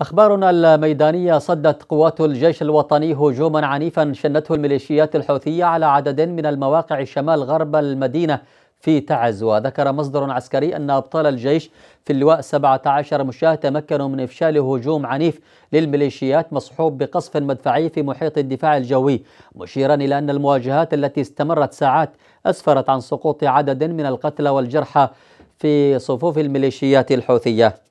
أخبارنا الميدانية صدت قوات الجيش الوطني هجوما عنيفا شنته الميليشيات الحوثية على عدد من المواقع شمال غرب المدينة في تعز وذكر مصدر عسكري أن أبطال الجيش في اللواء 17 مشاة تمكنوا من إفشال هجوم عنيف للميليشيات مصحوب بقصف مدفعي في محيط الدفاع الجوي مشيرا إلى أن المواجهات التي استمرت ساعات أسفرت عن سقوط عدد من القتلى والجرحى في صفوف الميليشيات الحوثية